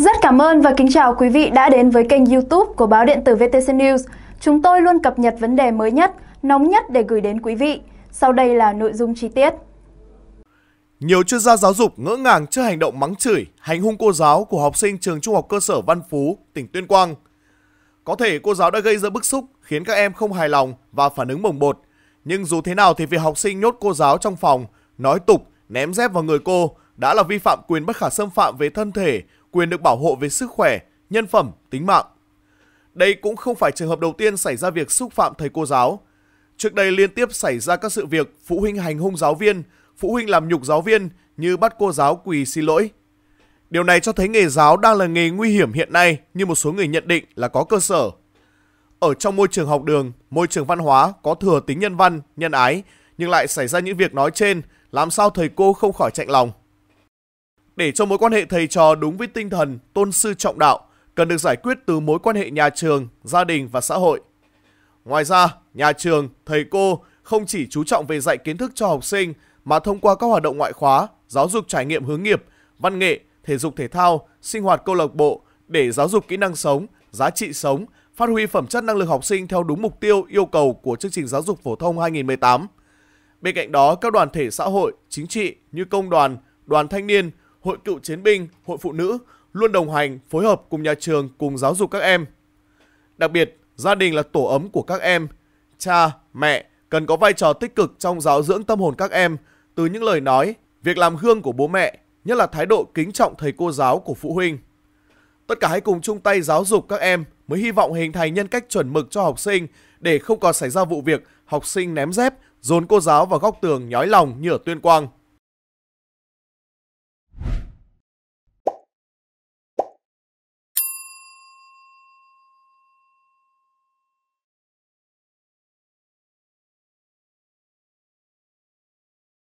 Rất cảm ơn và kính chào quý vị đã đến với kênh youtube của báo điện tử VTC News. Chúng tôi luôn cập nhật vấn đề mới nhất, nóng nhất để gửi đến quý vị. Sau đây là nội dung chi tiết. Nhiều chuyên gia giáo dục ngỡ ngàng trước hành động mắng chửi, hành hung cô giáo của học sinh trường trung học cơ sở Văn Phú, tỉnh Tuyên Quang. Có thể cô giáo đã gây ra bức xúc khiến các em không hài lòng và phản ứng bồng bột. Nhưng dù thế nào thì việc học sinh nhốt cô giáo trong phòng, nói tục, ném dép vào người cô đã là vi phạm quyền bất khả xâm phạm về thân thể, quyền được bảo hộ về sức khỏe, nhân phẩm, tính mạng. Đây cũng không phải trường hợp đầu tiên xảy ra việc xúc phạm thầy cô giáo. Trước đây liên tiếp xảy ra các sự việc phụ huynh hành hung giáo viên, phụ huynh làm nhục giáo viên như bắt cô giáo quỳ xin lỗi. Điều này cho thấy nghề giáo đang là nghề nguy hiểm hiện nay như một số người nhận định là có cơ sở. Ở trong môi trường học đường, môi trường văn hóa có thừa tính nhân văn, nhân ái nhưng lại xảy ra những việc nói trên làm sao thầy cô không khỏi chạy lòng. Để cho mối quan hệ thầy trò đúng với tinh thần tôn sư trọng đạo, cần được giải quyết từ mối quan hệ nhà trường, gia đình và xã hội. Ngoài ra, nhà trường, thầy cô không chỉ chú trọng về dạy kiến thức cho học sinh mà thông qua các hoạt động ngoại khóa, giáo dục trải nghiệm hướng nghiệp, văn nghệ, thể dục thể thao, sinh hoạt câu lạc bộ để giáo dục kỹ năng sống, giá trị sống, phát huy phẩm chất năng lực học sinh theo đúng mục tiêu yêu cầu của chương trình giáo dục phổ thông 2018. Bên cạnh đó, các đoàn thể xã hội, chính trị như công đoàn, đoàn thanh niên, Hội Cựu Chiến binh, Hội Phụ Nữ luôn đồng hành, phối hợp cùng nhà trường cùng giáo dục các em. Đặc biệt, gia đình là tổ ấm của các em. Cha, mẹ cần có vai trò tích cực trong giáo dưỡng tâm hồn các em từ những lời nói, việc làm gương của bố mẹ, nhất là thái độ kính trọng thầy cô giáo của phụ huynh. Tất cả hãy cùng chung tay giáo dục các em mới hy vọng hình thành nhân cách chuẩn mực cho học sinh để không còn xảy ra vụ việc học sinh ném dép, dồn cô giáo vào góc tường nhói lòng như ở Tuyên Quang.